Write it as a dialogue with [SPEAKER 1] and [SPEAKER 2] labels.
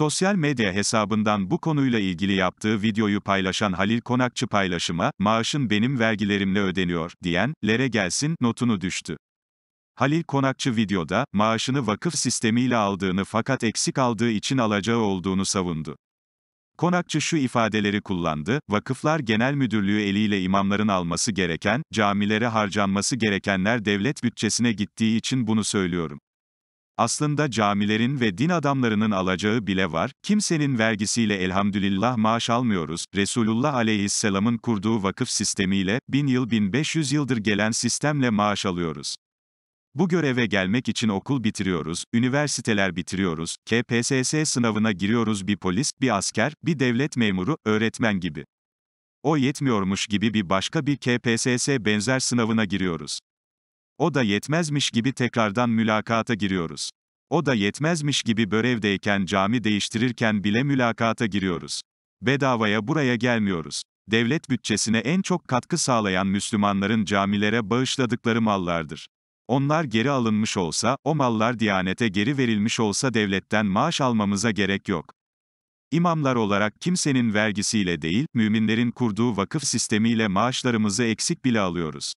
[SPEAKER 1] Sosyal medya hesabından bu konuyla ilgili yaptığı videoyu paylaşan Halil Konakçı paylaşıma, maaşın benim vergilerimle ödeniyor, diyen, lere gelsin, notunu düştü. Halil Konakçı videoda, maaşını vakıf sistemiyle aldığını fakat eksik aldığı için alacağı olduğunu savundu. Konakçı şu ifadeleri kullandı, Vakıflar Genel Müdürlüğü eliyle imamların alması gereken, camilere harcanması gerekenler devlet bütçesine gittiği için bunu söylüyorum. Aslında camilerin ve din adamlarının alacağı bile var, kimsenin vergisiyle elhamdülillah maaş almıyoruz, Resulullah aleyhisselamın kurduğu vakıf sistemiyle, bin yıl bin beş yüz yıldır gelen sistemle maaş alıyoruz. Bu göreve gelmek için okul bitiriyoruz, üniversiteler bitiriyoruz, KPSS sınavına giriyoruz bir polis, bir asker, bir devlet memuru, öğretmen gibi. O yetmiyormuş gibi bir başka bir KPSS benzer sınavına giriyoruz. O da yetmezmiş gibi tekrardan mülakata giriyoruz. O da yetmezmiş gibi börevdeyken cami değiştirirken bile mülakata giriyoruz. Bedavaya buraya gelmiyoruz. Devlet bütçesine en çok katkı sağlayan Müslümanların camilere bağışladıkları mallardır. Onlar geri alınmış olsa, o mallar diyanete geri verilmiş olsa devletten maaş almamıza gerek yok. İmamlar olarak kimsenin vergisiyle değil, müminlerin kurduğu vakıf sistemiyle maaşlarımızı eksik bile alıyoruz.